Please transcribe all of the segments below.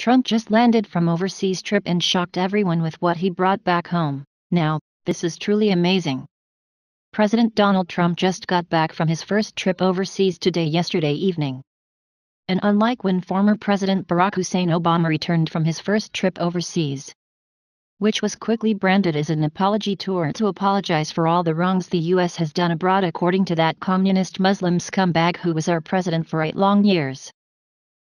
Trump just landed from overseas trip and shocked everyone with what he brought back home. Now, this is truly amazing. President Donald Trump just got back from his first trip overseas today yesterday evening. And unlike when former President Barack Hussein Obama returned from his first trip overseas, which was quickly branded as an apology tour to apologize for all the wrongs the U.S. has done abroad according to that communist Muslim scumbag who was our president for eight long years.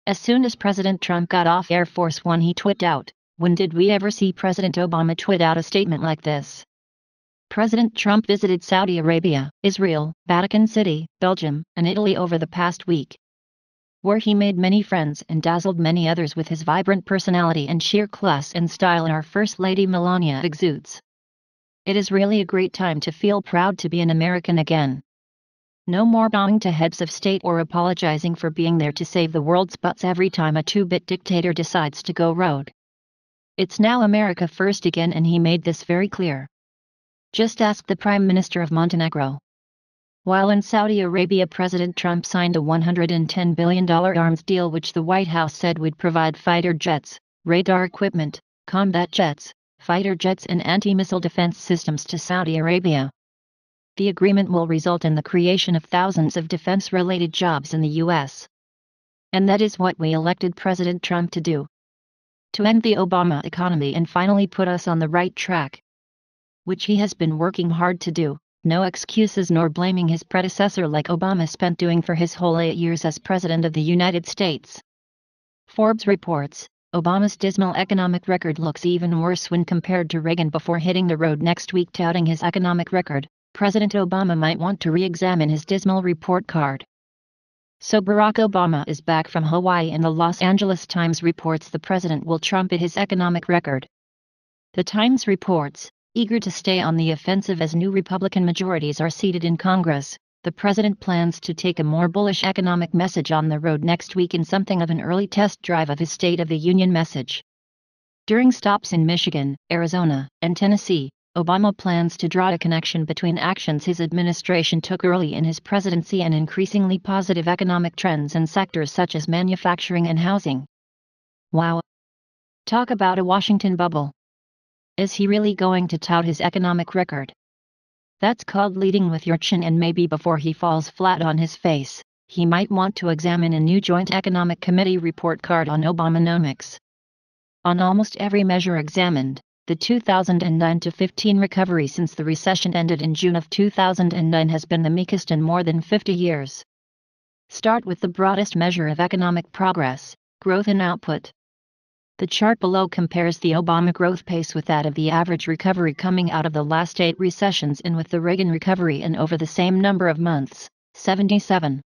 As soon as President Trump got off Air Force One, he tweeted out, When did we ever see President Obama tweet out a statement like this? President Trump visited Saudi Arabia, Israel, Vatican City, Belgium, and Italy over the past week, where he made many friends and dazzled many others with his vibrant personality and sheer class and style our First Lady Melania exudes. It is really a great time to feel proud to be an American again. No more bowing to heads of state or apologizing for being there to save the world's butts every time a two-bit dictator decides to go rogue. It's now America first again and he made this very clear. Just ask the Prime Minister of Montenegro. While in Saudi Arabia President Trump signed a $110 billion arms deal which the White House said would provide fighter jets, radar equipment, combat jets, fighter jets and anti-missile defense systems to Saudi Arabia. The agreement will result in the creation of thousands of defense-related jobs in the U.S. And that is what we elected President Trump to do. To end the Obama economy and finally put us on the right track. Which he has been working hard to do, no excuses nor blaming his predecessor like Obama spent doing for his whole eight years as President of the United States. Forbes reports, Obama's dismal economic record looks even worse when compared to Reagan before hitting the road next week touting his economic record. President Obama might want to re-examine his dismal report card. So Barack Obama is back from Hawaii and the Los Angeles Times reports the president will trumpet his economic record. The Times reports, eager to stay on the offensive as new Republican majorities are seated in Congress, the president plans to take a more bullish economic message on the road next week in something of an early test drive of his State of the Union message. During stops in Michigan, Arizona, and Tennessee, Obama plans to draw a connection between actions his administration took early in his presidency and increasingly positive economic trends in sectors such as manufacturing and housing. Wow! Talk about a Washington bubble. Is he really going to tout his economic record? That's called leading with your chin, and maybe before he falls flat on his face, he might want to examine a new Joint Economic Committee report card on Obamanomics. On almost every measure examined, the 2009-15 recovery since the recession ended in June of 2009 has been the meekest in more than 50 years. Start with the broadest measure of economic progress, growth in output. The chart below compares the Obama growth pace with that of the average recovery coming out of the last eight recessions and with the Reagan recovery in over the same number of months, 77.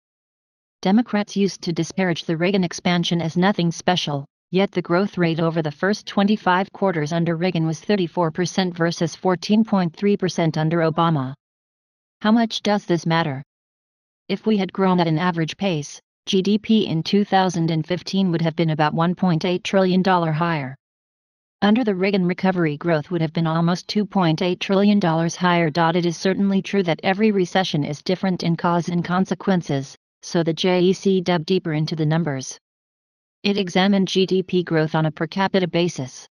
Democrats used to disparage the Reagan expansion as nothing special yet the growth rate over the first 25 quarters under Reagan was 34% versus 14.3% under Obama. How much does this matter? If we had grown at an average pace, GDP in 2015 would have been about $1.8 trillion higher. Under the Reagan recovery growth would have been almost $2.8 trillion higher. It is certainly true that every recession is different in cause and consequences, so the JEC dug deeper into the numbers. It examined GDP growth on a per capita basis.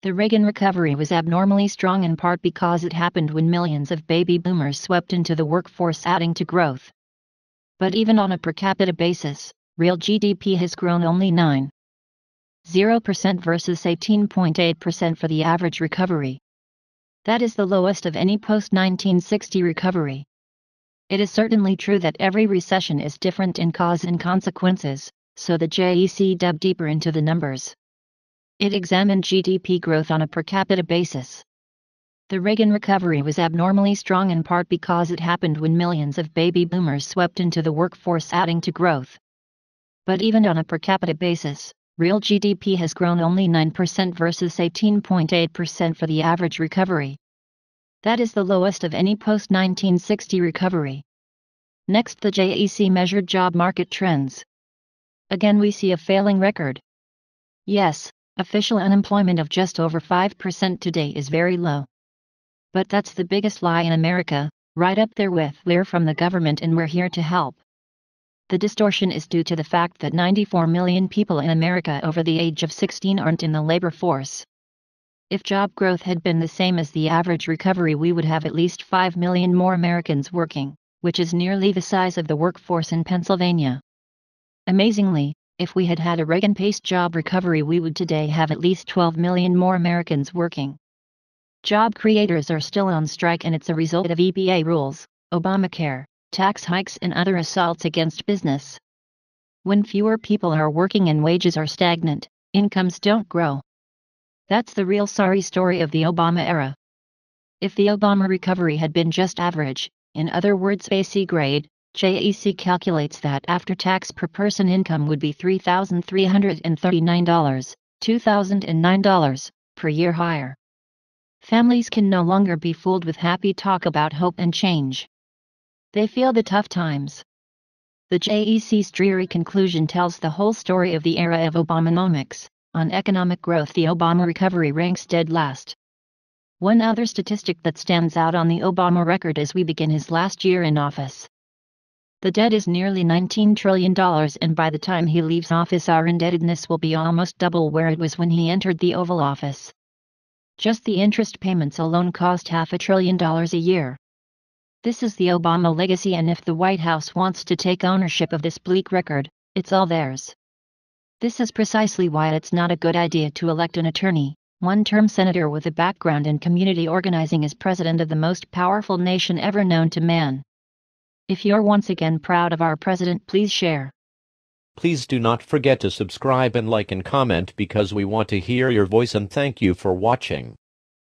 The Reagan recovery was abnormally strong in part because it happened when millions of baby boomers swept into the workforce adding to growth. But even on a per capita basis, real GDP has grown only 9.0% versus 18.8% for the average recovery. That is the lowest of any post-1960 recovery. It is certainly true that every recession is different in cause and consequences, so the JEC dug deeper into the numbers. It examined GDP growth on a per capita basis. The Reagan recovery was abnormally strong in part because it happened when millions of baby boomers swept into the workforce adding to growth. But even on a per capita basis, real GDP has grown only 9% versus 18.8% for the average recovery. That is the lowest of any post 1960 recovery. Next, the JEC measured job market trends. Again we see a failing record. Yes, official unemployment of just over 5% today is very low. But that's the biggest lie in America, right up there with we're from the government and we're here to help. The distortion is due to the fact that 94 million people in America over the age of 16 aren't in the labor force. If job growth had been the same as the average recovery, we would have at least 5 million more Americans working, which is nearly the size of the workforce in Pennsylvania. Amazingly, if we had had a Reagan-paced job recovery we would today have at least 12 million more Americans working. Job creators are still on strike and it's a result of EPA rules, Obamacare, tax hikes and other assaults against business. When fewer people are working and wages are stagnant, incomes don't grow. That's the real sorry story of the Obama era. If the Obama recovery had been just average, in other words AC grade, JEC calculates that after-tax per person income would be $3,339, $2,009, per year higher. Families can no longer be fooled with happy talk about hope and change. They feel the tough times. The JEC's dreary conclusion tells the whole story of the era of Obamanomics. On economic growth, the Obama recovery ranks dead last. One other statistic that stands out on the Obama record as we begin his last year in office the debt is nearly $19 trillion and by the time he leaves office our indebtedness will be almost double where it was when he entered the Oval Office. Just the interest payments alone cost half a trillion dollars a year. This is the Obama legacy and if the White House wants to take ownership of this bleak record, it's all theirs. This is precisely why it's not a good idea to elect an attorney, one-term senator with a background in community organizing as president of the most powerful nation ever known to man. If you're once again proud of our president, please share. Please do not forget to subscribe and like and comment because we want to hear your voice and thank you for watching.